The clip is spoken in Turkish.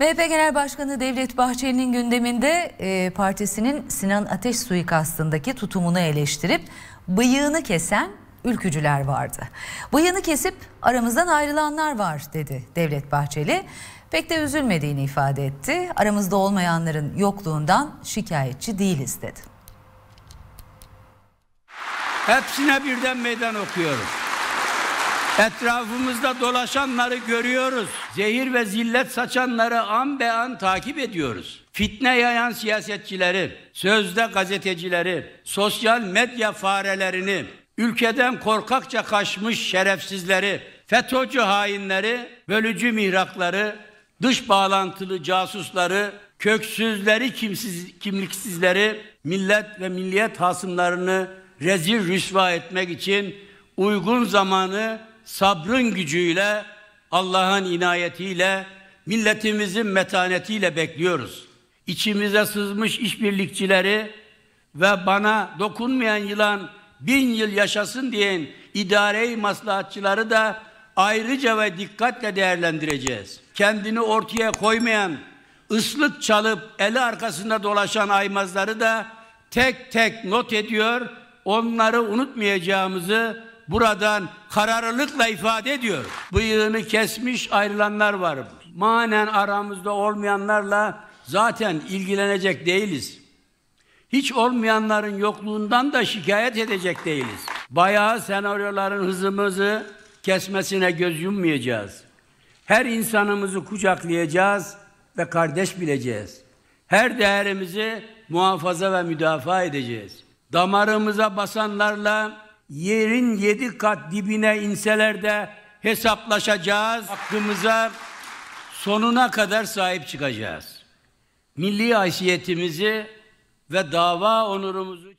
MHP Genel Başkanı Devlet Bahçeli'nin gündeminde e, partisinin Sinan Ateş suikastındaki tutumunu eleştirip bıyığını kesen ülkücüler vardı. Bıyığını kesip aramızdan ayrılanlar var dedi Devlet Bahçeli. Pek de üzülmediğini ifade etti. Aramızda olmayanların yokluğundan şikayetçi değiliz dedi. Hepsine birden meydan okuyoruz. Etrafımızda dolaşanları görüyoruz. Zehir ve zillet saçanları an be an takip ediyoruz. Fitne yayan siyasetçileri, sözde gazetecileri, sosyal medya farelerini, ülkeden korkakça kaçmış şerefsizleri, FETÖ'cü hainleri, bölücü mihrakları, dış bağlantılı casusları, köksüzleri, kimsiz, kimliksizleri, millet ve milliyet hasımlarını rezil rüsva etmek için uygun zamanı sabrın gücüyle, Allah'ın inayetiyle, milletimizin metanetiyle bekliyoruz. İçimize sızmış işbirlikçileri ve bana dokunmayan yılan bin yıl yaşasın diyen idareyi maslahatçıları da ayrıca ve dikkatle değerlendireceğiz. Kendini ortaya koymayan, ıslık çalıp eli arkasında dolaşan aymazları da tek tek not ediyor, onları unutmayacağımızı buradan kararlılıkla ifade ediyor. Bıyığını kesmiş ayrılanlar var. Manen aramızda olmayanlarla zaten ilgilenecek değiliz. Hiç olmayanların yokluğundan da şikayet edecek değiliz. Bayağı senaryoların hızımızı kesmesine göz yummayacağız. Her insanımızı kucaklayacağız ve kardeş bileceğiz. Her değerimizi muhafaza ve müdafaa edeceğiz. Damarımıza basanlarla yerin yedi kat dibine inseler de hesaplaşacağız. Hakkımıza sonuna kadar sahip çıkacağız. Milli haysiyetimizi ve dava onurumuzu